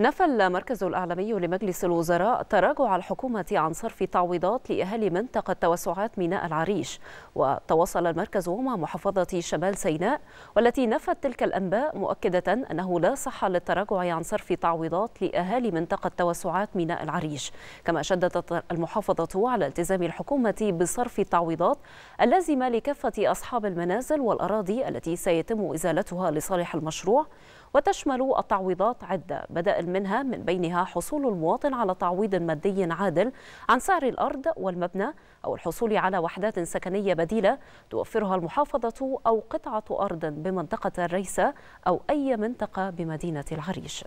نفى المركز الأعلامي لمجلس الوزراء تراجع الحكومة عن صرف تعويضات لأهالي منطقة توسعات ميناء العريش وتواصل المركز مع محافظة شمال سيناء والتي نفت تلك الأنباء مؤكدة أنه لا صحة للتراجع عن صرف تعويضات لأهالي منطقة توسعات ميناء العريش كما شددت المحافظة على التزام الحكومة بصرف التعويضات اللازمة لكافة أصحاب المنازل والأراضي التي سيتم إزالتها لصالح المشروع وتشمل التعويضات عدة بدأ منها من بينها حصول المواطن على تعويض مادي عادل عن سعر الأرض والمبنى أو الحصول على وحدات سكنية بديلة توفرها المحافظة أو قطعة أرض بمنطقة الريسة أو أي منطقة بمدينة العريش